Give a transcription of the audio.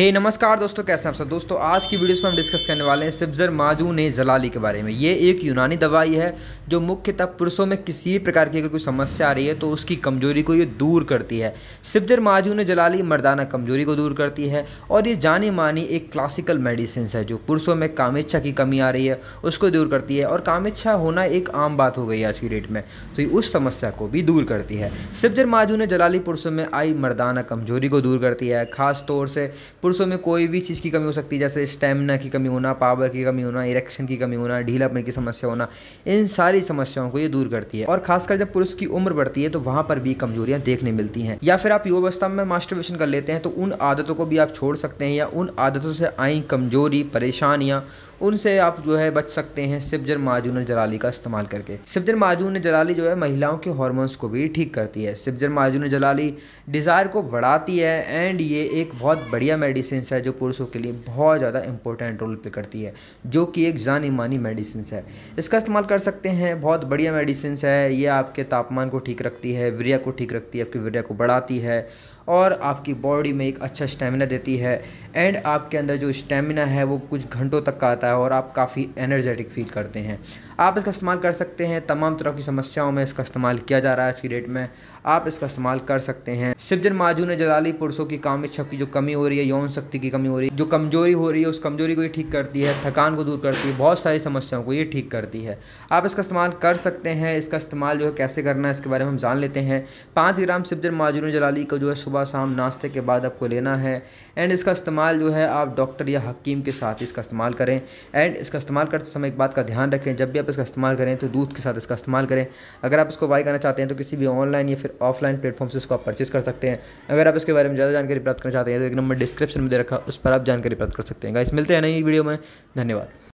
हे hey, नमस्कार दोस्तों कैसे हैं आप सब दोस्तों आज की वीडियोस में हम डिस्कस करने वाले हैं सिब्जर माजू ने जलाली के बारे में ये एक यूनानी दवाई है जो मुख्यतः पुरुषों में किसी भी प्रकार की अगर कोई समस्या आ रही है तो उसकी कमजोरी को ये दूर करती है सिब्जर माजू ने जलाली मर्दाना कमजोरी को दूर करती है और ये जानी मानी एक क्लासिकल मेडिसिन है जो पुरुषों में कामेच्छा की कमी आ रही है उसको दूर करती है और कामेच्छा होना एक आम बात हो गई आज की डेट में तो ये उस समस्या को भी दूर करती है सिब्जर माजू ने जलाली पुरुषों में आई मर्दाना कमजोरी को दूर करती है खासतौर से पुरुषों में कोई भी चीज़ की कमी हो सकती है जैसे स्टेमिना की कमी होना पावर की कमी होना इरेक्शन की कमी होना ढीलापन की समस्या होना इन सारी समस्याओं को ये दूर करती है और खासकर जब पुरुष की उम्र बढ़ती है तो वहाँ पर भी कमजोरियाँ देखने मिलती हैं या फिर आप युवावस्था में मास्टरवेशन कर लेते हैं तो उन आदतों को भी आप छोड़ सकते हैं या उन आदतों से आई कमजोरी परेशानियाँ उनसे आप जो है बच सकते हैं सिबजर माजून जलाली का इस्तेमाल करके सिबजर माजून जलाली जो है महिलाओं के हॉर्मोन्स को भी ठीक करती है सिबजर माजून जलाली डिज़ायर को बढ़ाती है एंड ये एक बहुत बढ़िया मेडिसिन है जो पुरुषों के लिए बहुत ज़्यादा इंपॉर्टेंट रोल प्ले करती है जो कि एक जानी मानी मेडिसिन है इसका इस्तेमाल कर सकते हैं बहुत बढ़िया मेडिसिन है ये आपके तापमान को ठीक रखती है वीरिया को ठीक रखती है आपकी वीरिया को बढ़ाती है और आपकी बॉडी में एक अच्छा स्टेमिना देती है एंड आपके अंदर जो स्टेमिना है वो कुछ घंटों तक का आता है और आप काफ़ी एनर्जेटिक फील करते हैं आप इसका इस्तेमाल कर सकते हैं तमाम तरह की समस्याओं में इसका इस्तेमाल किया जा रहा है आज की डेट में आप इसका इस्तेमाल कर सकते हैं माजू माजून जलाली पुरुषों की काम इच्छा की जो कमी हो रही है यौन शक्ति की कमी हो रही है जो कमजोरी हो रही है उस कमजोरी को ये ठीक करती है थकान को दूर करती है बहुत सारी समस्याओं को ये ठीक करती है आप इसका इस्तेमाल कर सकते हैं इसका इस्तेमाल जो है कैसे करना है इसके बारे में हम जान लेते हैं पाँच ग्राम माजू माजून जलाली को जो है सुबह सुबह शाम नाश्ते के बाद आपको लेना है एंड इसका इस्तेमाल जो है आप डॉक्टर या हकीम के साथ इसका इस्तेमाल करें एंड इसका इस्तेमाल करते समय एक बात का ध्यान रखें जब भी आप इसका इस्तेमाल करें तो दूध के साथ इसका इस्तेमाल करें अगर आप इसको बाई करना चाहते हैं तो किसी भी ऑनलाइन या फिर ऑफलाइन प्लेटफॉर्म से इसको आप परचेज़ कर सकते हैं अगर आप इसके बारे में ज़्यादा जानकारी प्राप्त करना चाहते हैं तो एक नंबर डिस्क्रिप्शन में दे रखा उस पर आप जानकारी प्राप्त कर सकते हैं इस मिलते हैं नई वीडियो में धन्यवाद